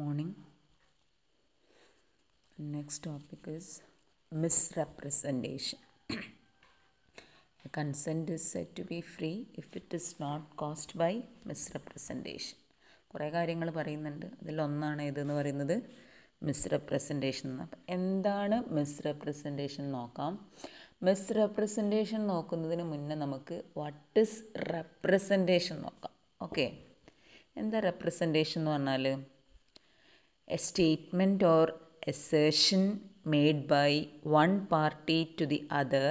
morning next topic is misrepresentation a consent is said to be free if it is not caused by misrepresentation കുറേ കാര്യങ്ങൾ പറയുന്നുണ്ട് അതിലൊന്നാണ് ഇതെന്ന് പറയുന്നത് misrepresentation എന്താണ് മിസ്റെപ്രസെൻറ്റേഷൻ നോക്കാം മിസ്റെപ്രസെൻറ്റേഷൻ നോക്കുന്നതിന് മുന്നേ നമുക്ക് വാട്ട് ഇസ് റെപ്രസെൻറ്റേഷൻ നോക്കാം ഓക്കെ എന്താ റെപ്രസെൻറ്റേഷൻ എന്ന് പറഞ്ഞാൽ a statement or assertion made by one party to the other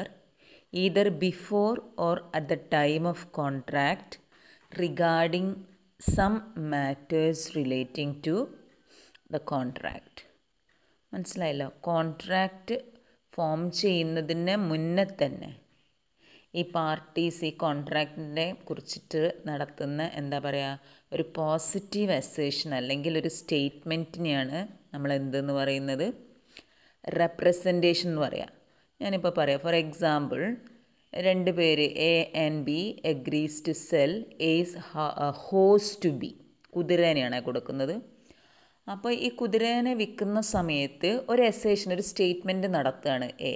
either before or at the time of contract regarding some matters relating to the contract മനസ്സിലായല്ലോ contract form ചെയ്യുന്നതിന് മുന്നേ തന്നെ ഈ parties ഈ കോൺട്രാക്റ്റിൻ്റെ കുറിച്ചിട്ട് നടത്തുന്ന എന്താ പറയുക ഒരു പോസിറ്റീവ് അസേഷൻ അല്ലെങ്കിൽ ഒരു സ്റ്റേറ്റ്മെൻറ്റിനെയാണ് നമ്മൾ എന്തെന്ന് പറയുന്നത് റെപ്രസെൻറ്റേഷൻ എന്ന് പറയാം ഞാനിപ്പോൾ പറയാം ഫോർ എക്സാമ്പിൾ രണ്ട് പേര് A and B agrees to sell his horse to B കുതിരേനെയാണ് കൊടുക്കുന്നത് അപ്പോൾ ഈ കുതിരേനെ വിൽക്കുന്ന സമയത്ത് ഒരു അസേഷൻ ഒരു സ്റ്റേറ്റ്മെൻറ്റ് നടത്തുകയാണ് A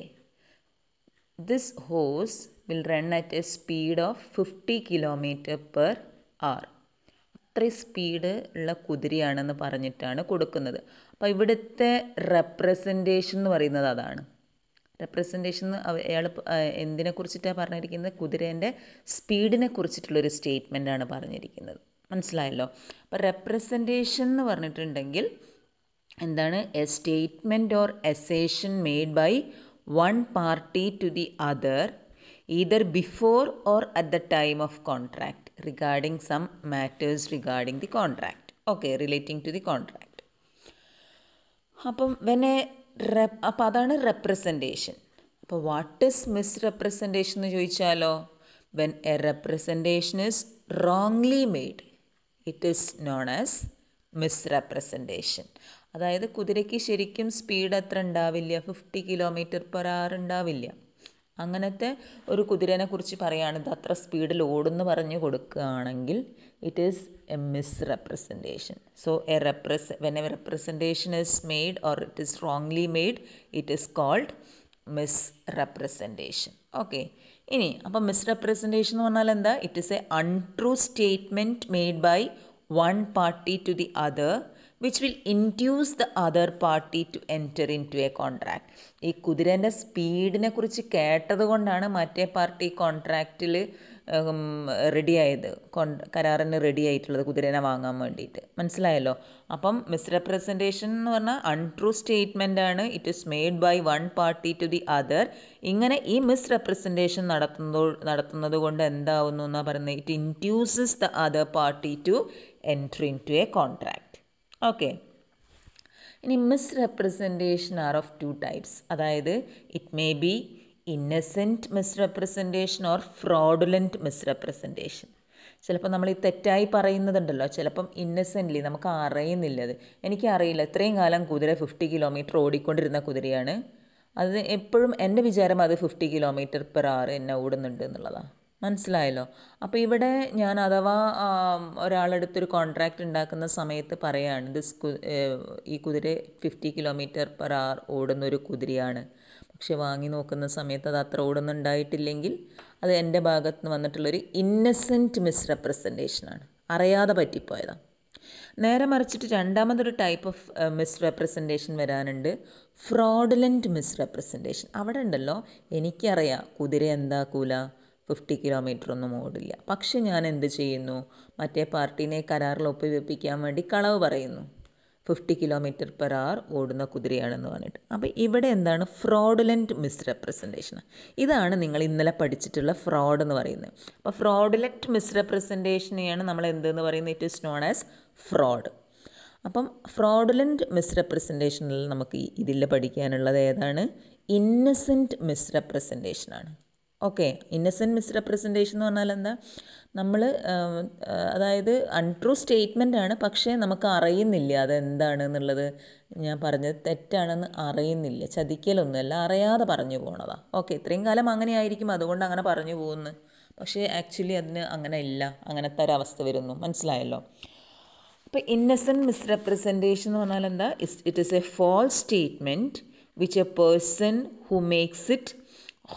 this horse will run at a speed of fifty kilometre per hour അത്രയും സ്പീഡ് ഉള്ള കുതിരയാണെന്ന് പറഞ്ഞിട്ടാണ് കൊടുക്കുന്നത് അപ്പോൾ ഇവിടുത്തെ റെപ്രസെൻറ്റേഷൻ എന്ന് പറയുന്നത് അതാണ് റെപ്രസെൻറ്റേഷൻ അയാൾ എന്തിനെ കുറിച്ചിട്ടാണ് പറഞ്ഞിരിക്കുന്നത് കുതിരേൻ്റെ സ്പീഡിനെ കുറിച്ചിട്ടുള്ളൊരു സ്റ്റേറ്റ്മെൻ്റ് ആണ് പറഞ്ഞിരിക്കുന്നത് മനസ്സിലായല്ലോ അപ്പോൾ റെപ്രസെൻറ്റേഷൻ എന്ന് പറഞ്ഞിട്ടുണ്ടെങ്കിൽ എന്താണ് a statement or assertion made by one party to the other either before or at the time of contract regarding some matters regarding the contract okay relating to the contract appam when a appo representation appo what is misrepresentation nu choichalo when a representation is wrongly made it is known as misrepresentation അതായത് കുതിരയ്ക്ക് ശരിക്കും speed അത്ര ഉണ്ടാവില്ല fifty kilometre per അവർ ഉണ്ടാവില്ല അങ്ങനത്തെ ഒരു കുതിരനെ കുറിച്ച് പറയുകയാണ് ഇത് അത്ര സ്പീഡിൽ ഓടുന്നു പറഞ്ഞു കൊടുക്കുകയാണെങ്കിൽ it is a misrepresentation so a represent when a representation is made or it is wrongly made it is called misrepresentation okay ഇനി അപ്പോൾ മിസ് റെപ്രസെൻറ്റേഷൻ എന്ന് പറഞ്ഞാൽ എന്താ it is a untrue statement made by one party to the other which will induce the other party to enter into a contract ഈ കുതിരേൻ്റെ സ്പീഡിനെ കുറിച്ച് കേട്ടതുകൊണ്ടാണ് മറ്റേ party കോൺട്രാക്റ്റിൽ ready ആയത് കോൺ കരാറിന് റെഡി ആയിട്ടുള്ളത് കുതിരേനെ വാങ്ങാൻ വേണ്ടിയിട്ട് മനസ്സിലായല്ലോ അപ്പം മിസ്റെപ്രസെൻറ്റേഷൻ എന്ന് പറഞ്ഞാൽ അൺട്രൂ സ്റ്റേറ്റ്മെൻ്റ് ആണ് it is made by one party to the other ഇങ്ങനെ ഈ മിസ്റെപ്രസെൻറ്റേഷൻ നടത്തുന്നതോ നടത്തുന്നത് കൊണ്ട് എന്താവുന്നു എന്നാണ് പറയുന്നത് it induces the other party to entry into a contract okay ഇനി misrepresentation are of two types അതായത് it may be innocent misrepresentation or fraudulent misrepresentation ചിലപ്പോൾ നമ്മൾ ഈ തെറ്റായി പറയുന്നതുണ്ടല്ലോ ചിലപ്പം ഇന്നസെൻ്റ്ലി നമുക്ക് അറിയുന്നില്ലത് എനിക്കറിയില്ല ഇത്രയും കാലം കുതിര ഫിഫ്റ്റി കിലോമീറ്റർ ഓടിക്കൊണ്ടിരുന്ന കുതിരയാണ് അത് എപ്പോഴും എൻ്റെ വിചാരം അത് ഫിഫ്റ്റി കിലോമീറ്റർ പെർ ആറ് എന്നെ ഓടുന്നുണ്ട് എന്നുള്ളതാണ് മനസ്സിലായല്ലോ അപ്പോൾ ഇവിടെ ഞാൻ അഥവാ ഒരാളെടുത്തൊരു കോൺട്രാക്റ്റ് ഉണ്ടാക്കുന്ന സമയത്ത് പറയാണ് ദിസ് ഈ കുതിര ഫിഫ്റ്റി കിലോമീറ്റർ പെർ ആർ ഓടുന്ന ഒരു കുതിരയാണ് പക്ഷെ വാങ്ങി നോക്കുന്ന സമയത്ത് അത് അത്ര ഓടുന്നുണ്ടായിട്ടില്ലെങ്കിൽ അത് എൻ്റെ ഭാഗത്ത് നിന്ന് വന്നിട്ടുള്ളൊരു ഇന്നസെൻറ്റ് മിസ്റെപ്രസെൻറ്റേഷനാണ് അറിയാതെ പറ്റിപ്പോയതാണ് നേരെ മറിച്ചിട്ട് രണ്ടാമതൊരു ടൈപ്പ് ഓഫ് മിസ്റെപ്രസെൻറ്റേഷൻ വരാനുണ്ട് ഫ്രോഡുലൻറ്റ് മിസ്റെപ്രസെൻറ്റേഷൻ അവിടെ ഉണ്ടല്ലോ എനിക്കറിയാം കുതിര എന്താക്കൂല ഫിഫ്റ്റി കിലോമീറ്റർ ഒന്നും ഓടില്ല പക്ഷെ ഞാൻ എന്ത് ചെയ്യുന്നു മറ്റേ പാർട്ടീനെ കരാറിൽ ഒപ്പിവെപ്പിക്കാൻ വേണ്ടി കളവ് പറയുന്നു ഫിഫ്റ്റി കിലോമീറ്റർ പെർ ആർ ഓടുന്ന കുതിരയാണെന്ന് പറഞ്ഞിട്ട് അപ്പോൾ ഇവിടെ എന്താണ് ഫ്രോഡുലൻറ്റ് മിസ്റെപ്രസെൻറ്റേഷൻ ഇതാണ് നിങ്ങൾ ഇന്നലെ പഠിച്ചിട്ടുള്ള ഫ്രോഡ് എന്ന് പറയുന്നത് അപ്പോൾ ഫ്രോഡുലൻറ്റ് മിസ്റെപ്രസെൻറ്റേഷനെയാണ് നമ്മൾ എന്തെന്ന് പറയുന്നത് it is known as fraud അപ്പം ഫ്രോഡുലൻറ്റ് മിസ്റെപ്രസെൻറ്റേഷനിൽ നമുക്ക് ഇതിൽ പഠിക്കാനുള്ളത് ഏതാണ് ഇന്നസെൻറ്റ് മിസ്റെപ്രസെൻറ്റേഷനാണ് ഓക്കെ ഇന്നസെൻറ്റ് റെപ്രസെൻറ്റേഷൻ എന്ന് പറഞ്ഞാൽ എന്താ നമ്മൾ അതായത് അൺട്രൂ സ്റ്റേറ്റ്മെൻ്റ് ആണ് പക്ഷേ നമുക്ക് അറിയുന്നില്ല അതെന്താണ് എന്നുള്ളത് ഞാൻ പറഞ്ഞത് തെറ്റാണെന്ന് അറിയുന്നില്ല ചതിക്കലൊന്നുമല്ല അറിയാതെ പറഞ്ഞു പോണതാ ഓക്കെ ഇത്രയും കാലം അങ്ങനെ ആയിരിക്കും അതുകൊണ്ട് അങ്ങനെ പറഞ്ഞു പോകുന്നു പക്ഷേ ആക്ച്വലി അതിന് അങ്ങനെ ഇല്ല അങ്ങനത്തെ ഒരവസ്ഥ വരുന്നു മനസ്സിലായല്ലോ അപ്പോൾ ഇന്നസെൻറ്റ് റെപ്രസെൻറ്റേഷൻ എന്ന് പറഞ്ഞാൽ എന്താ it is a false statement which a person who makes it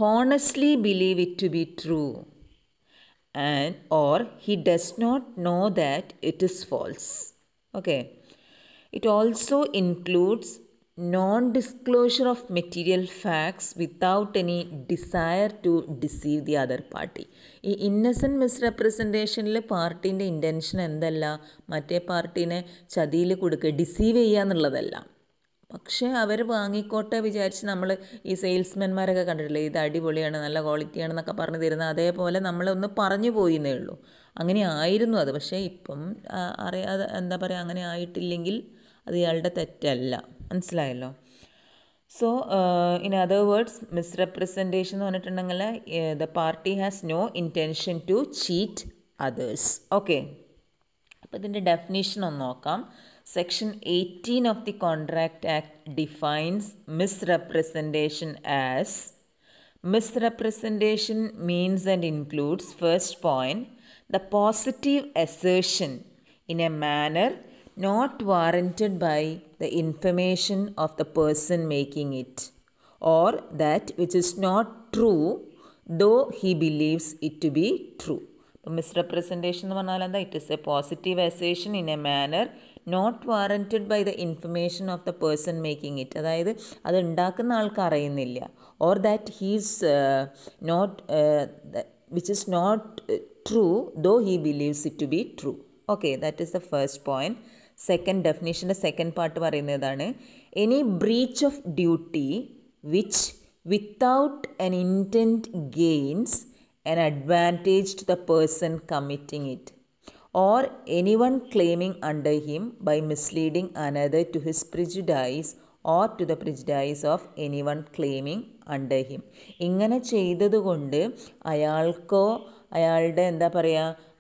honestly believe it to be true and or he does not know that it is false okay it also includes non disclosure of material facts without any desire to deceive the other party ഈ innocent മിസ്റെപ്രസെൻറ്റേഷനിൽ പാർട്ടീൻ്റെ intention എന്തല്ല മറ്റേ പാർട്ടീനെ ചതിയിൽ കൊടുക്കുക deceive ചെയ്യുക എന്നുള്ളതല്ല പക്ഷേ അവർ വാങ്ങിക്കോട്ടെ വിചാരിച്ച് നമ്മൾ ഈ സെയിൽസ്മാൻമാരൊക്കെ കണ്ടിട്ടില്ലേ ഇത് അടിപൊളിയാണ് നല്ല ക്വാളിറ്റിയാണെന്നൊക്കെ പറഞ്ഞു തരുന്ന അതേപോലെ നമ്മളൊന്ന് പറഞ്ഞു പോയിന്നേ ഉള്ളൂ അങ്ങനെ ആയിരുന്നു അത് പക്ഷേ ഇപ്പം അറിയാതെ എന്താ പറയുക അങ്ങനെ ആയിട്ടില്ലെങ്കിൽ അത് ഇയാളുടെ തെറ്റല്ല മനസ്സിലായല്ലോ so in other words misrepresentation എന്ന് പറഞ്ഞിട്ടുണ്ടെങ്കിൽ the party has no intention to cheat others okay അപ്പോൾ ഇതിൻ്റെ ഡെഫിനേഷൻ ഒന്ന് നോക്കാം Section 18 of the Contract Act defines misrepresentation as misrepresentation means and includes first point the positive assertion in a manner not warranted by the information of the person making it or that which is not true though he believes it to be true. Misrepresentation എന്ന് പറഞ്ഞാൽ എന്താ it is a positive assertion in a manner. Not warranted by the information of the person making it അതായത് അത് ഉണ്ടാക്കുന്ന ആൾക്ക് അറിയുന്നില്ല or that he's not which is not true though he believes it to be true okay that is the first point second ഡെഫിനേഷൻ്റെ second part പറയുന്നതാണ് any breach of duty which without an intent gains an advantage to the person committing it or anyone claiming under him by misleading another to his prejudice or to the prejudice of anyone claiming under him ഇങ്ങനെ ചെയ്തതുകൊണ്ട് അയാൾക്കോ അയാളുടെ എന്താ പറയുക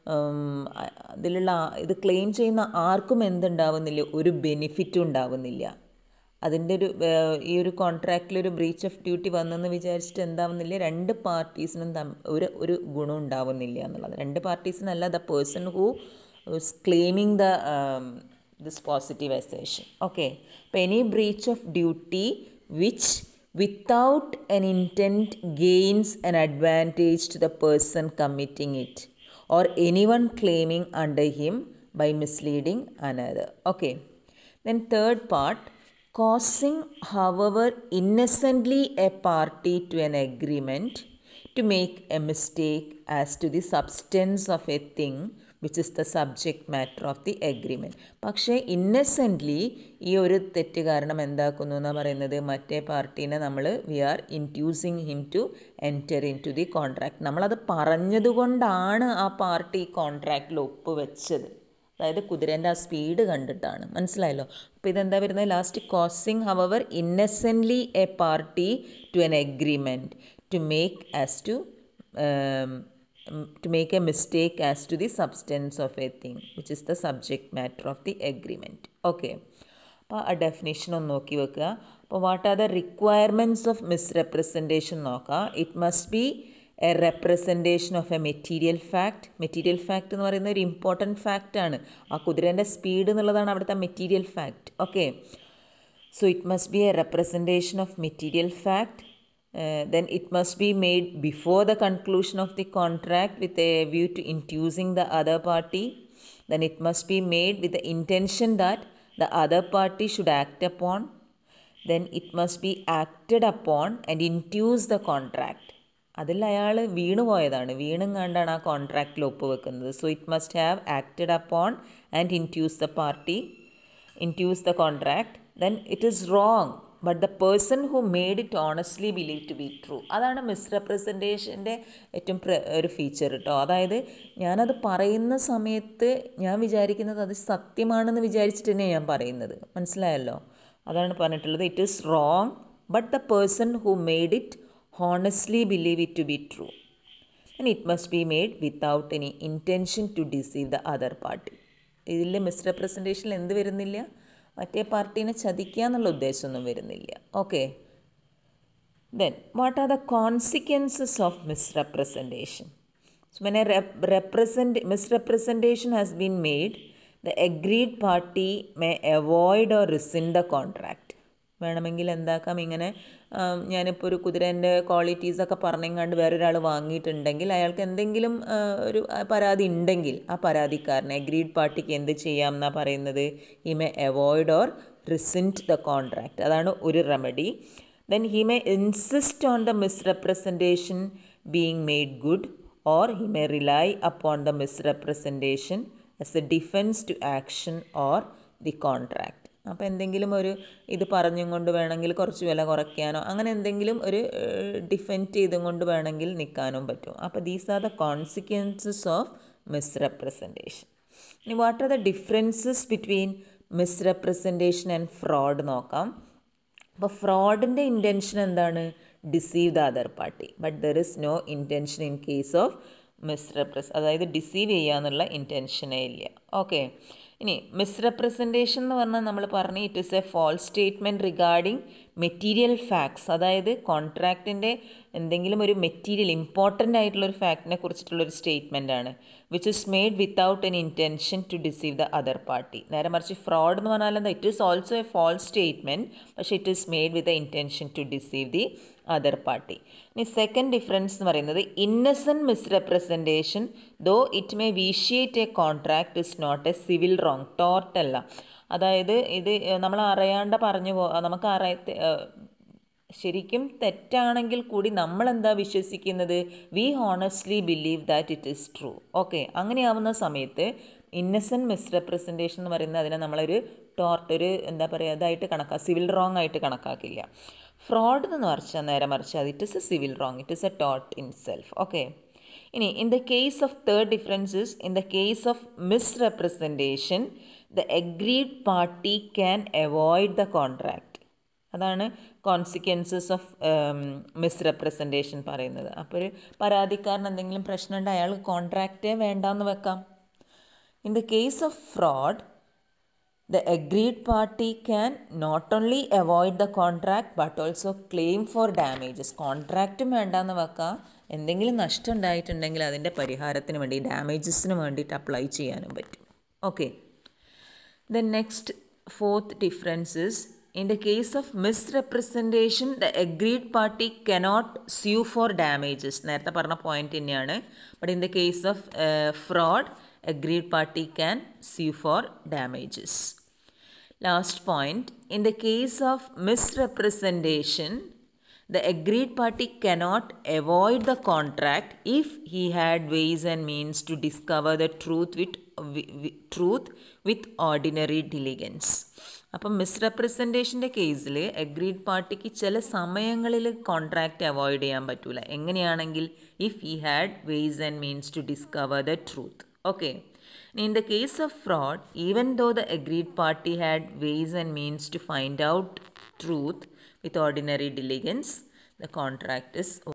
അതിലുള്ള ഇത് claim ചെയ്യുന്ന ആർക്കും എന്തുണ്ടാവുന്നില്ല ഒരു ബെനിഫിറ്റും ഉണ്ടാവുന്നില്ല അതിൻ്റെ ഒരു ഈ ഒരു കോൺട്രാക്റ്റിൽ ഒരു ബ്രീച്ച് ഓഫ് ഡ്യൂട്ടി വന്നെന്ന് വിചാരിച്ചിട്ട് എന്താവുന്നില്ല രണ്ട് പാർട്ടീസിനും ഒരു ഒരു ഗുണം ഉണ്ടാവുന്നില്ല എന്നുള്ളത് രണ്ട് പാർട്ടീസിനല്ല the person who is claiming the this assertion okay അപ്പോൾ any breach of duty which without an intent gains an advantage to the person committing it or anyone claiming under him by misleading another okay then third part causing however, innocently a party to an agreement to make a mistake as to the substance of a thing which is the subject matter of the agreement പക്ഷേ innocently ഈ ഒരു തെറ്റ് കാരണം എന്താക്കുന്നു എന്ന് പറയുന്നത് മറ്റേ പാർട്ടീനെ നമ്മൾ we are inducing him to enter into the contract നമ്മളത് പറഞ്ഞതുകൊണ്ടാണ് ആ പാർട്ടി കോൺട്രാക്റ്റിൽ ഒപ്പ് വെച്ചത് അതായത് കുതിരേൻ്റെ ആ സ്പീഡ് കണ്ടിട്ടാണ് മനസ്സിലായല്ലോ അപ്പോൾ ഇതെന്താ വരുന്നത് last causing however innocently a party to an agreement to make as to to make a mistake as to the substance of a thing which is the subject matter of the agreement okay അപ്പോൾ ആ definition ഒന്ന് നോക്കി വെക്കുക അപ്പോൾ what are the requirements of representation നോക്കുക it must be a representation of a material fact material fact എന്ന് പറയുന്ന ഒരു ഇമ്പോർട്ടൻറ്റ് ഫാക്റ്റാണ് ആ കുതിരേൻ്റെ സ്പീഡ് എന്നുള്ളതാണ് അവിടുത്തെ material fact okay so it must be a representation of material fact then it must be made before the conclusion of the contract with a view to inducing the other party. Then it must be made with the intention that the other party should act upon. Then it must be acted upon and induce the contract. അതിൽ അയാൾ വീണു പോയതാണ് വീണും കണ്ടാണ് ആ കോൺട്രാക്റ്റിൽ ഒപ്പുവെക്കുന്നത് so it must have acted upon and induces the party induces the contract then it is wrong but the person who made it honestly believe to be true അതാണ് മിസ്റെപ്രസെൻറ്റേഷൻ്റെ ഏറ്റവും ഒരു ഫീച്ചർ കേട്ടോ അതായത് ഞാനത് പറയുന്ന സമയത്ത് ഞാൻ വിചാരിക്കുന്നത് അത് സത്യമാണെന്ന് വിചാരിച്ചിട്ട് തന്നെ ഞാൻ പറയുന്നത് മനസ്സിലായല്ലോ അതാണ് പറഞ്ഞിട്ടുള്ളത് it is wrong but the person who made it honestly believe it to be true and it must be made without any intention to deceive the other party ഇതിൽ മിസ്റെപ്രസെൻറ്റേഷനിൽ എന്ത് വരുന്നില്ല മറ്റേ പാർട്ടീനെ ചതിക്കുക എന്നുള്ള ഉദ്ദേശമൊന്നും വരുന്നില്ല okay then what are the consequences of misrepresentation So when a rep- represent- misrepresentation has been made, the agreed party may avoid or rescind the contract. വേണമെങ്കിൽ എന്താക്കാം ഇങ്ങനെ ഞാനിപ്പോൾ ഒരു കുതിരേൻ്റെ ക്വാളിറ്റീസൊക്കെ പറഞ്ഞെങ്ങാണ്ട് വേറൊരാൾ വാങ്ങിയിട്ടുണ്ടെങ്കിൽ അയാൾക്ക് എന്തെങ്കിലും ഒരു പരാതി ഉണ്ടെങ്കിൽ ആ പരാതിക്കാരനെ അഗ്രീഡ് പാർട്ടിക്ക് എന്ത് ചെയ്യാം എന്നാണ് പറയുന്നത് ഈ may avoid or rescind the contract അതാണ് ഒരു remedy then he may insist on the misrepresentation being made good or he may rely upon the misrepresentation as a defence to action or the contract അപ്പോൾ എന്തെങ്കിലും ഒരു ഇത് പറഞ്ഞും കൊണ്ട് വേണമെങ്കിൽ കുറച്ച് വില കുറയ്ക്കാനോ അങ്ങനെ എന്തെങ്കിലും ഒരു ഡിഫെൻഡ് ചെയ്തും കൊണ്ട് വേണമെങ്കിൽ നിൽക്കാനും പറ്റും അപ്പോൾ these are the consequences of misrepresentation ഇനി what are the differences between misrepresentation and fraud നോക്കാം അപ്പോൾ ഫ്രോഡിൻ്റെ ഇൻറ്റൻഷൻ എന്താണ് deceive the other party but there is no intention in case of misrepresentation അതായത് ഡിസീവ് ചെയ്യുക എന്നുള്ള ഇൻറ്റൻഷനേ ഇല്ല ഓക്കെ ഇനി മിസ്റെപ്രസെൻറ്റേഷൻ എന്ന് പറഞ്ഞാൽ നമ്മൾ പറഞ്ഞു it is a false statement regarding material facts അതായത് കോൺട്രാക്റ്റിൻ്റെ എന്തെങ്കിലും ഒരു മെറ്റീരിയൽ ഇമ്പോർട്ടൻ്റ് ആയിട്ടുള്ള ഒരു കുറിച്ചിട്ടുള്ള ഒരു സ്റ്റേറ്റ്മെൻ്റ് ആണ് which is made without an intention to deceive the other party നേരെ മറിച്ച് ഫ്രോഡ് എന്ന് പറഞ്ഞാൽ എന്താ it is also a false statement പക്ഷേ it is made with a intention to deceive the other party ഇനി സെക്കൻഡ് ഡിഫറൻസ് എന്ന് പറയുന്നത് innocent misrepresentation though it may vitiate a contract is not a civil wrong ടോട്ടല്ല അതായത് ഇത് നമ്മൾ അറിയാണ്ട് പറഞ്ഞു പോ നമുക്ക് അറിയ ശരിക്കും തെറ്റാണെങ്കിൽ കൂടി നമ്മൾ എന്താ വിശ്വസിക്കുന്നത് we honestly believe that it is true okay അങ്ങനെയാവുന്ന സമയത്ത് ഇന്നസെൻറ്റ് മിസ്റെപ്രസെൻറ്റേഷൻ എന്ന് പറയുന്നത് അതിനെ നമ്മളൊരു ടോർട്ട് ഒരു എന്താ പറയുക ഇതായിട്ട് കണക്കാ സിവിൽ റോങ് ആയിട്ട് കണക്കാക്കില്ല ഫ്രോഡ് എന്ന് പറഞ്ഞാൽ നേരെ അത് it is a civil wrong it is a ടോട്ട് ഇൻ സെൽഫ് ഓക്കെ ഇനി in the case of third differences in the case of misrepresentation the agreed party can avoid the contract അതാണ് consequences of misrepresentation പറയുന്നത് അപ്പോൾ ഒരു പരാതിക്കാരൻ എന്തെങ്കിലും പ്രശ്നമുണ്ട് അയാൾ കോൺട്രാക്റ്റേ വേണ്ടാന്ന് വെക്കാം in the case of fraud the agreed party can not only avoid the contract but also claim for damages കോൺട്രാക്റ്റും വേണ്ടാന്ന് വെക്കാം എന്തെങ്കിലും നഷ്ടം ഉണ്ടായിട്ടുണ്ടെങ്കിൽ അതിൻ്റെ പരിഹാരത്തിന് വേണ്ടി ഡാമേജസിന് വേണ്ടിയിട്ട് അപ്ലൈ ചെയ്യാനും പറ്റും okay the next fourth differences in the case of misrepresentation the agreed party cannot sue for damages നേരത്തെ പറഞ്ഞ പോയിന്റ് തന്നെയാണ് but in the case of fraud agreed party can sue for damages. Last point In the case of misrepresentation, the agreed party cannot avoid the contract if he had ways and means to discover the truth with, with truth with ordinary diligence അപ്പം മിസ്റെപ്രസെൻറ്റേഷൻ്റെ കേസിൽ agreed പാർട്ടിക്ക് ചില സമയങ്ങളിൽ contract avoid ചെയ്യാൻ പറ്റില്ല എങ്ങനെയാണെങ്കിൽ if he had ways and means to discover the truth Okay. In the case of fraud, even though the agreed party had ways and means to find out truth with ordinary diligence, the contract is